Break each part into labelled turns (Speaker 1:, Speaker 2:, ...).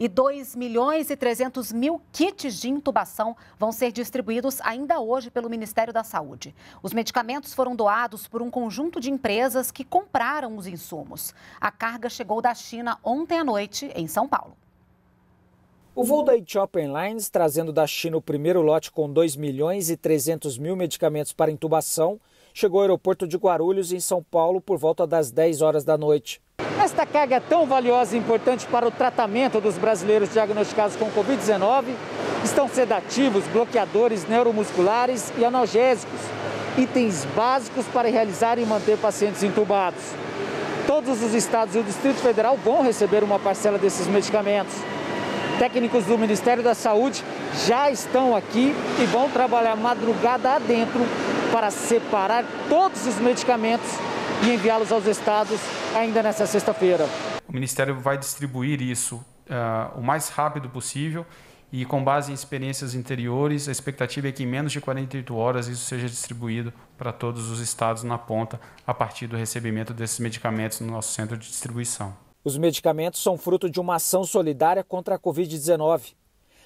Speaker 1: e 2 milhões e 300 mil kits de intubação vão ser distribuídos ainda hoje pelo Ministério da Saúde. Os medicamentos foram doados por um conjunto de empresas que compraram os insumos. A carga chegou da China ontem à noite, em São Paulo. O voo da Ethiopian Airlines, trazendo da China o primeiro lote com 2 milhões e 300 mil medicamentos para intubação, chegou ao aeroporto de Guarulhos, em São Paulo, por volta das 10 horas da noite. Esta carga é tão valiosa e importante para o tratamento dos brasileiros diagnosticados com Covid-19 estão sedativos, bloqueadores neuromusculares e analgésicos, itens básicos para realizar e manter pacientes entubados. Todos os estados e o Distrito Federal vão receber uma parcela desses medicamentos. Técnicos do Ministério da Saúde já estão aqui e vão trabalhar madrugada adentro para separar todos os medicamentos e enviá-los aos estados ainda nesta sexta-feira.
Speaker 2: O Ministério vai distribuir isso uh, o mais rápido possível e, com base em experiências anteriores, a expectativa é que em menos de 48 horas isso seja distribuído para todos os estados na ponta, a partir do recebimento desses medicamentos no nosso centro de distribuição.
Speaker 1: Os medicamentos são fruto de uma ação solidária contra a Covid-19.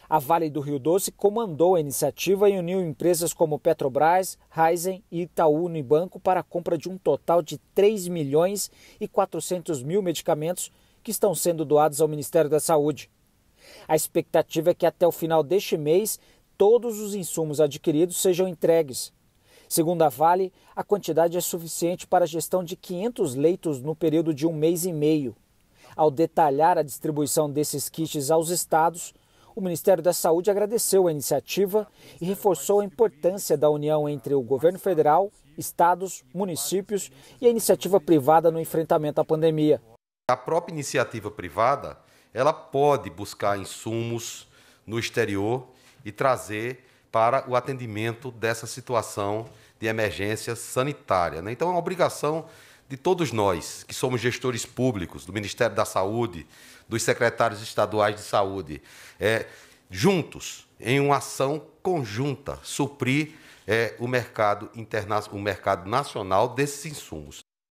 Speaker 1: A Vale do Rio Doce comandou a iniciativa e uniu empresas como Petrobras, Raizen e Itaú Unibanco para a compra de um total de 3 milhões e 400 mil medicamentos que estão sendo doados ao Ministério da Saúde. A expectativa é que até o final deste mês todos os insumos adquiridos sejam entregues. Segundo a Vale, a quantidade é suficiente para a gestão de 500 leitos no período de um mês e meio. Ao detalhar a distribuição desses kits aos estados, o Ministério da Saúde agradeceu a iniciativa e reforçou a importância da união entre o governo federal, estados, municípios e a iniciativa privada no enfrentamento à pandemia.
Speaker 3: A própria iniciativa privada, ela pode buscar insumos no exterior e trazer para o atendimento dessa situação de emergência sanitária. Né? Então, é uma obrigação de todos nós, que somos gestores públicos, do Ministério da Saúde, dos secretários estaduais de saúde, é, juntos, em uma ação conjunta, suprir é, o mercado internacional, o mercado nacional desses insumos.